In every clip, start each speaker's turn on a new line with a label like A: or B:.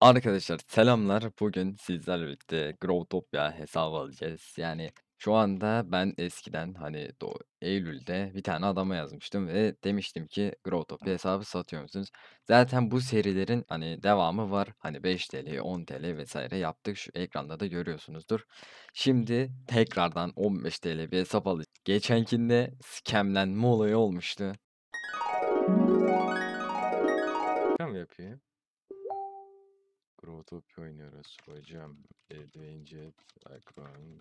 A: Arkadaşlar selamlar. Bugün sizlerle birlikte Growtopia hesabı alacağız. Yani şu anda ben eskiden hani Eylül'de bir tane adama yazmıştım ve demiştim ki Growtopia hesabı satıyor musunuz? Zaten bu serilerin hani devamı var. Hani 5 TL, 10 TL vesaire yaptık. Şu ekranda da görüyorsunuzdur. Şimdi tekrardan 15 TL bir hesap alacağız. Geçenkinde scamlenme olayı olmuştu. Ne yapıyor? Protopya oynuyoruz hocam. Advanced Akron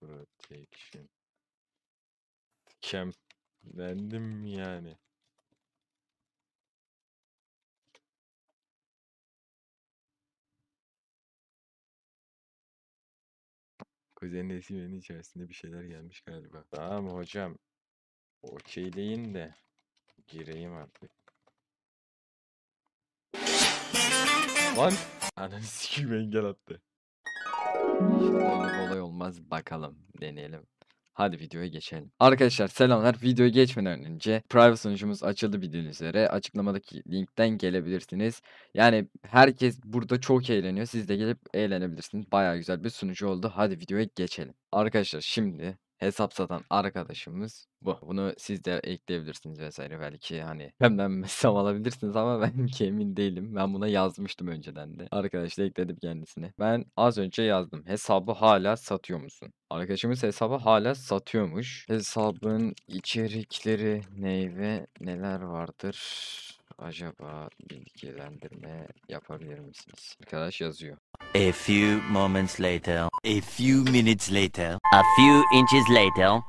A: Protection. Kem. Bendim yani. Kuzenin esimenin içerisinde bir şeyler gelmiş galiba. Tamam hocam. Okeyleyin de gireyim artık. Lan! Ananı sikim engel attı. İnşallah olay olmaz bakalım deneyelim. Hadi videoya geçelim. Arkadaşlar selamlar. Videoya geçmeden önce private sunucumuz açıldı bildiğiniz üzere. Açıklamadaki linkten gelebilirsiniz. Yani herkes burada çok eğleniyor. Siz de gelip eğlenebilirsiniz. Baya güzel bir sunucu oldu. Hadi videoya geçelim. Arkadaşlar şimdi hesap satan arkadaşımız bu. Bunu siz de ekleyebilirsiniz vesaire belki hani benden mesaj alabilirsiniz ama ben ki emin değilim. Ben buna yazmıştım önceden de. Arkadaşla ekledim kendisine. Ben az önce yazdım. Hesabı hala satıyor musun? Arkadaşımız hesabı hala satıyormuş. Hesabın içerikleri ne ve neler vardır? acaba bilgilendirme yapabilir misiniz? Arkadaş yazıyor. A few moments later. A few minutes later. A few inches later.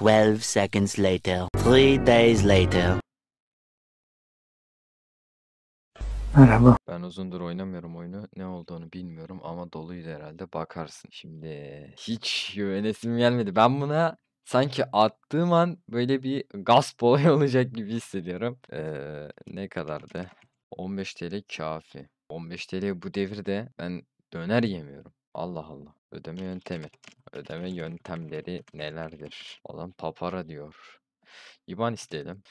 A: 12 seconds later. 3 days later. Merhaba. Ben uzundur oynamıyorum oyunu. Ne olduğunu bilmiyorum ama doluydu herhalde. Bakarsın. Şimdi hiç yönesim gelmedi. Ben buna Sanki attığım an böyle bir gasp olayı olacak gibi hissediyorum. Ee, ne kadardı? 15 TL kafi. 15 TL bu devirde ben döner yemiyorum. Allah Allah. Ödeme yöntemi. Ödeme yöntemleri nelerdir? Adam papara diyor. İban isteyelim.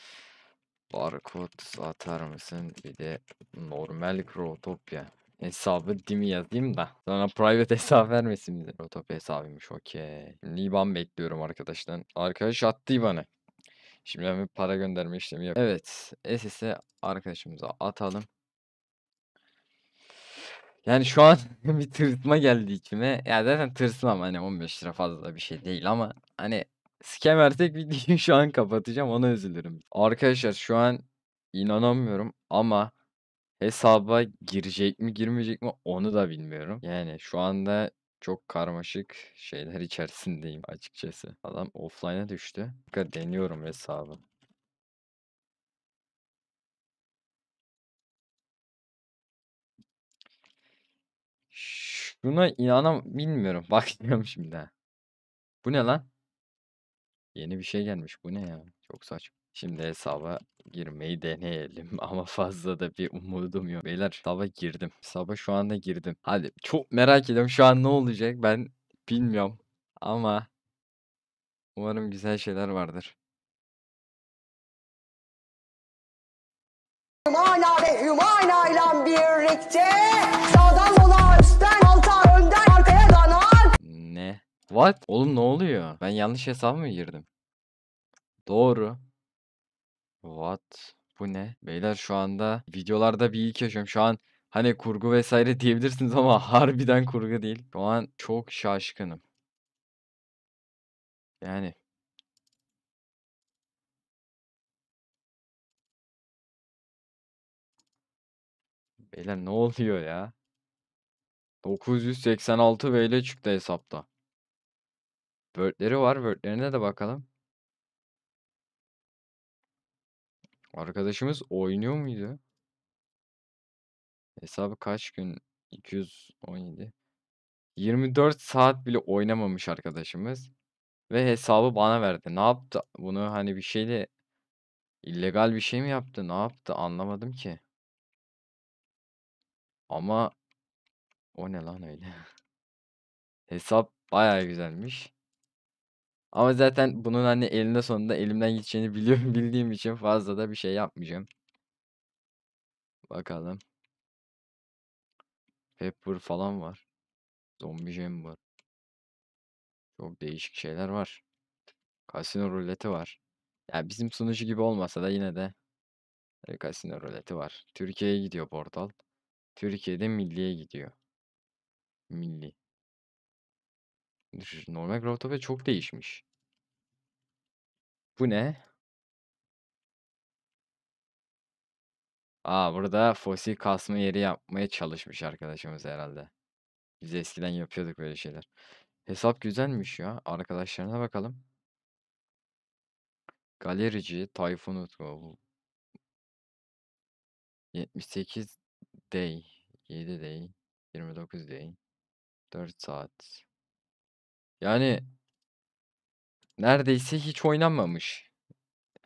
A: Barkod atar mısın? Bir de normal Growtopia. Hesabı Dimi yazayım da. Sonra private hesap vermesin bize. Otopya hesabıymış okey. Şimdi IBAN bekliyorum arkadaşlar. Arkadaş attı IBAN'ı. Şimdi hemen para gönderme işlemi yap. Evet. SS'e arkadaşımıza atalım. Yani şu an bir tırtma geldi içime. Ya zaten tırsmam hani 15 lira fazla bir şey değil ama hani scammer tek videoyu şu an kapatacağım ona üzülürüm. Arkadaşlar şu an inanamıyorum ama Hesaba girecek mi girmeyecek mi onu da bilmiyorum. Yani şu anda çok karmaşık şeyler içerisindeyim açıkçası. Adam offline'a düştü. Deniyorum hesabı. Şuna inanam bilmiyorum. Bakıyorum şimdi. ha. Bu ne lan? Yeni bir şey gelmiş. Bu ne ya? Çok saçma. Şimdi hesaba girmeyi deneyelim ama fazla da bir umudum yok. Beyler sabah girdim. Sabah şu anda girdim. Hadi çok merak ediyorum şu an ne olacak ben bilmiyorum ama umarım güzel şeyler vardır. Hümana ve Hümana ile birlikte sağdan sola üstten alta önden arkaya danan. Ne? What? Oğlum ne oluyor? Ben yanlış hesap mı girdim? Doğru. What? Bu ne? Beyler şu anda videolarda bir ilk yaşıyorum. Şu an hani kurgu vesaire diyebilirsiniz ama harbiden kurgu değil. Şu an çok şaşkınım. Yani Beyler ne oluyor ya? 986 VL çıktı hesapta. Word'leri var. Word'lerine de bakalım. Arkadaşımız oynuyor muydu? Hesabı kaç gün? 217. 24 saat bile oynamamış arkadaşımız. Ve hesabı bana verdi. Ne yaptı? Bunu hani bir şeyle illegal bir şey mi yaptı? Ne yaptı? Anlamadım ki. Ama o ne lan öyle? Hesap bayağı güzelmiş. Ama zaten bunun hani elinde sonunda elimden gideceğini biliyorum bildiğim için fazla da bir şey yapmayacağım. Bakalım. Pepper falan var. Zombi jam var. Çok değişik şeyler var. Casino ruleti var. Ya yani bizim sunucu gibi olmasa da yine de e, casino ruleti var. Türkiye'ye gidiyor portal. Türkiye'de milliye gidiyor. Milli. Normal Growtopia çok değişmiş. Bu ne? Aa burada fosil kasma yeri yapmaya çalışmış arkadaşımız herhalde. Biz eskiden yapıyorduk böyle şeyler. Hesap güzelmiş ya. Arkadaşlarına bakalım. Galerici Tayfun Utku 78 day 7 day 29 day 4 saat yani neredeyse hiç oynanmamış.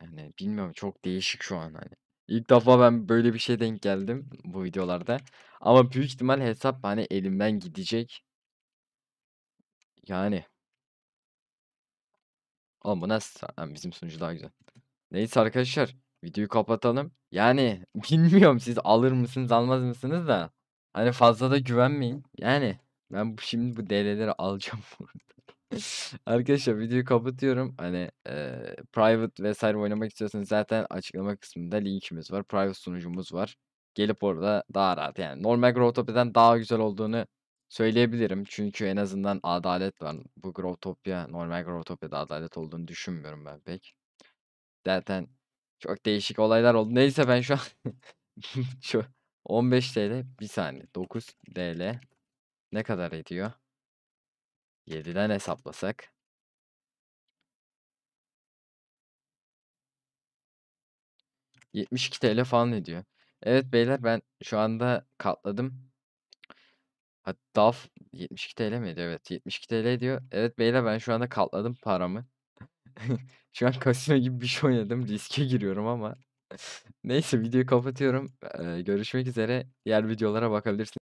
A: Yani bilmiyorum çok değişik şu an hani. İlk defa ben böyle bir şeye denk geldim bu videolarda. Ama büyük ihtimal hesap hani elimden gidecek. Yani. Oğlum bu nasıl? Ha, bizim sunucu daha güzel. Neyse arkadaşlar videoyu kapatalım. Yani bilmiyorum siz alır mısınız almaz mısınız da. Hani fazla da güvenmeyin. Yani ben şimdi bu DL'leri alacağım burada. Arkadaşlar videoyu kapatıyorum. Hani e, private vesaire oynamak istiyorsanız zaten açıklama kısmında linkimiz var. Private sunucumuz var. Gelip orada daha rahat yani normal Growtopia'dan daha güzel olduğunu söyleyebilirim. Çünkü en azından adalet var. Bu Growtopia normal Growtopia'da adalet olduğunu düşünmüyorum ben pek. Zaten çok değişik olaylar oldu. Neyse ben şu an şu 15 TL bir saniye 9 TL ne kadar ediyor? 7'den hesaplasak. ...72 TL falan ediyor. Evet beyler ben şu anda katladım. Hatta 72 TL mi ediyor? Evet 72 TL diyor. Evet beyler ben şu anda katladım paramı. şu an kasino gibi bir şey oynadım. Riske giriyorum ama. Neyse videoyu kapatıyorum. Ee, görüşmek üzere. Diğer videolara bakabilirsiniz.